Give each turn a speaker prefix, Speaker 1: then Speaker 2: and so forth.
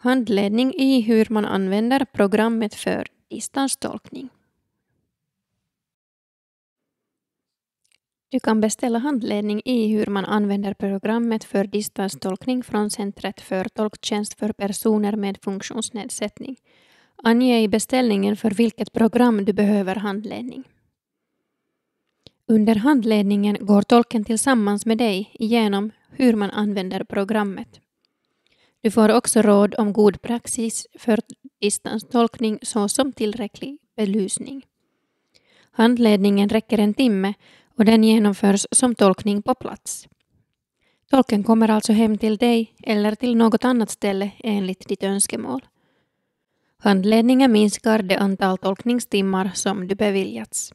Speaker 1: Handledning i hur man använder programmet för distanstolkning. Du kan beställa handledning i hur man använder programmet för distanstolkning från Centret för tolktjänst för personer med funktionsnedsättning. Ange i beställningen för vilket program du behöver handledning. Under handledningen går tolken tillsammans med dig igenom hur man använder programmet. Du får också råd om god praxis för distanstolkning såsom tillräcklig belysning. Handledningen räcker en timme och den genomförs som tolkning på plats. Tolken kommer alltså hem till dig eller till något annat ställe enligt ditt önskemål. Handledningen minskar det antal tolkningstimmar som du beviljats.